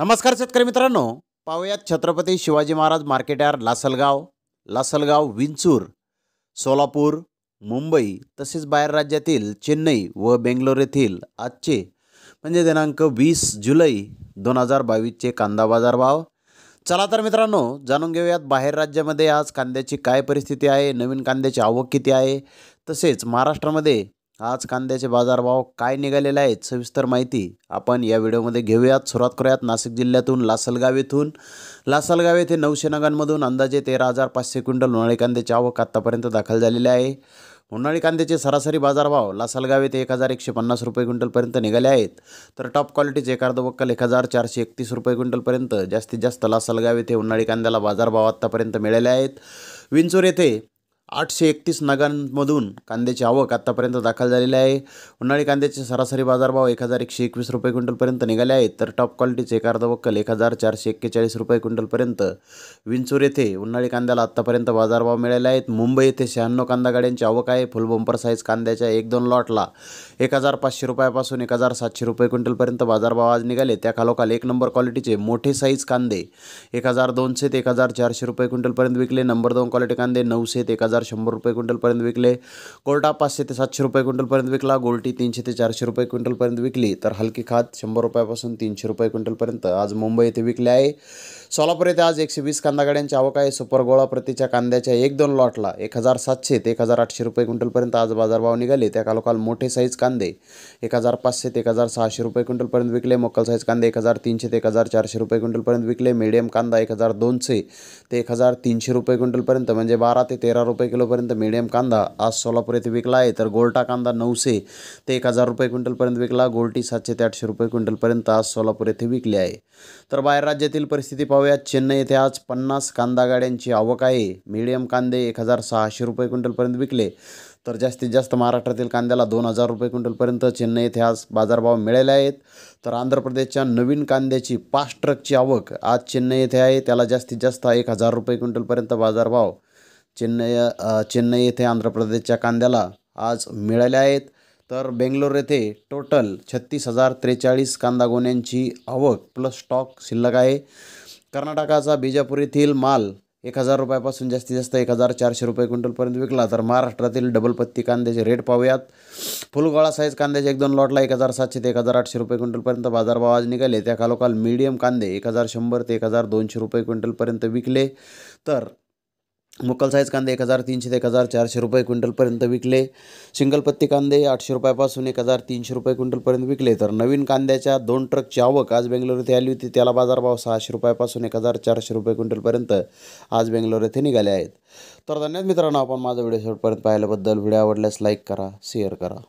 नमस्कार शेतकरी मित्रांनो पाहूयात छत्रपती शिवाजी महाराज मार्केट लासलगाव लासलगाव विंचूर सोलापूर मुंबई तसेच बाहेर राज्यातील चेन्नई व बेंगलोर येथील आजचे म्हणजे दिनांक वीस जुलै दोन हजार बावीसचे कांदा बाजार भाव चला तर मित्रांनो जाणून घेऊयात बाहेर राज्यामध्ये आज कांद्याची काय परिस्थिती आहे नवीन कांद्याची आवक किती आहे तसेच महाराष्ट्रामध्ये आज कांद्याचे बाजारभाव काय निघालेले आहेत सविस्तर माहिती आपण या व्हिडिओमध्ये घेऊयात सुरुवात करूयात नाशिक जिल्ह्यातून लासलगाव येथून लासलगाव येथे नऊशे नगांमधून अंदाजे तेरा हजार पाचशे क्विंटल उन्हाळी कांद्याची आवक आत्तापर्यंत दाखल झालेले आहे उन्हाळी कांद्याचे सरासरी बाजारभाव लासलगाव येथे एक हजार एकशे पन्नास रुपये क्विंटलपर्यंत निघाले आहेत तर टॉप क्वालिटीचे एखादं वक्कल एक हजार चारशे एकतीस रुपये क्विंटलपर्यंत जास्तीत जास्त लासलगाव येथे उन्हाळी कांद्याला बाजारभाव आत्तापर्यंत मिळाले आहेत विंचूर येथे आठशे एकतीस नगांमधून कांद्याची आवक आत्तापर्यंत दाखल झालेली आहे उन्हाळी कांद्याचे सरासरी बाजारभाव एक हजार एकशे एकवीस रुपये क्विंटलपर्यंत निघाले आहेत तर टॉप क्वालिटीचे एक अर्धा वक्कल एक हजार चारशे एक्केचाळीस रुपये क्विंटलपर्यंत विंचूर येथे उन्हाळी कांद्याला आत्तापर्यंत बाजारभाव मिळाले आहेत मुंबई येथे शहाण्णव कांदा गाड्यांची आवक आहे फुल बंपर साईज कांद्याच्या एक दोन लॉटला एक हजार पाचशे रुपयापासून एक हजार सातशे रुपये क्विंटलपर्यंत बाजारभाव आज निघाले त्या खालोखाल एक नंबर क्वालिटीचे मोठे साईज कांदे एक हजार दोनशे ते एक हजार चारशे रुपये क्विंटलपर्यंत विकले नंबर दोन क्वालिटी कांदे नऊशे ते एक हजार शंभर रुपये क्विंटलपर्यंत विकले कोरडा पाचशे ते सातशे रुपये क्विंटलपर्यंत विकला गोल्टी तीनशे ते चारशे रुपये क्विंटलपर्यंत विकली तर हलकी खात शंभर रुपयापासून तीनशे रुपये क्विंटलपर्यंत आज मुंबई येथे विकले आहे सोलापूर येथे आज एकशे वीस कांदा गाड्यांची आवक आहे सुपर गोळा प्रतीच्या कांद्याच्या एक दोन लॉटला एक हजार सातशे ते एक हजार आठशे रुपये क्विंटलपर्यंत आज बाजारभाव निघाले त्या कालोखाल मोठे साईज कांदे एक हजार पाचशे ते एक हजार सहाशे रुपये क्विंटलपर्यंत विकले मक्कल साईज कांदे एक हजार तीनशे ते एक हजार चारशे रुपये क्विंटलपर्यंत विकले मीडियम कांदा एक हजार दोनशे ते एक हजार तीनशे रुपये क्विंटलपर्यंत म्हणजे बारा ते तेरा रुपये रुपये किलोपर्यंत मिडियम कांदा आज सोलापूर येथे विकला आहे तर गोलटा कांदा नऊशे ते एक हजार रुपये क्विंटलपर्यंत विकला गोलटी सातशे ते आठशे रुपये क्विंटलपर्यंत आज सोलापूर येथे विकले आहे तर बाहेर राज्यातील परिस्थिती पाहूयात चेन्नई येथे आज पन्नास कांदा गाड्यांची आवक आहे मीडियम कांदे एक हजार सहाशे रुपये क्विंटलपर्यंत विकले तर जास्तीत जास्त महाराष्ट्रातील कांद्याला दोन हजार रुपये क्विंटलपर्यंत चेन्नई येथे आज बाजारभाव मिळाले आहेत तर आंध्र प्रदेशच्या नवीन कांद्याची पाच ट्रकची आवक आज चेन्नई येथे आहे त्याला जास्तीत जास्त एक हजार रुपये क्विंटलपर्यंत बाजारभाव चेन्नई चेन्नई येथे आंध्र प्रदेशच्या कांद्याला आज मिळाल्या आहेत तर बेंगलोर येथे टोटल छत्तीस हजार त्रेचाळीस कांदा गोण्यांची आवक प्लस स्टॉक शिल्लक आहे कर्नाटकाचा बिजापूर येथील माल एक हजार रुपयापासून जास्तीत जास्त एक हजार चारशे रुपये क्विंटलपर्यंत विकला तर महाराष्ट्रातील डबलपत्ती कांद्याचे रेट पाहूयात फुलगोळा साईज कांद्याचे एक दोन लॉटला एक हजार सातशे ते एक हजार आठशे रुपये क्विंटलपर्यंत बाजारभाव आज निघाले त्या खालोखाल मीडियम कांदे एक हजार शंभर ते एक हजार दोनशे रुपये क्विंटलपर्यंत विकले तर मुक्कल साईज कांदे एक हजार तीनशे ते एक हजार चारशे रुपये क्विंटलपर्यंत विकले सिंगलपत्ती कांदे आठशे रुपयापासून एक हजार तीनशे रुपये क्विंटलपर्यंत विकले तर नवीन कांद्याच्या दोन ट्रकची आवक आज बेंगलोर येथे आली होती त्याला बाजारभाव सहाशे रुपयापासून एक हजार चारशे रुपये क्विंटलपर्यंत आज बेंगलोर येथे निघाले आहेत तर धन्यवाद मित्रांनो आपण माझा व्हिडिओ शेवटपर्यंत पाहिल्याबद्दल व्हिडिओ आवडल्यास लाईक करा शेअर करा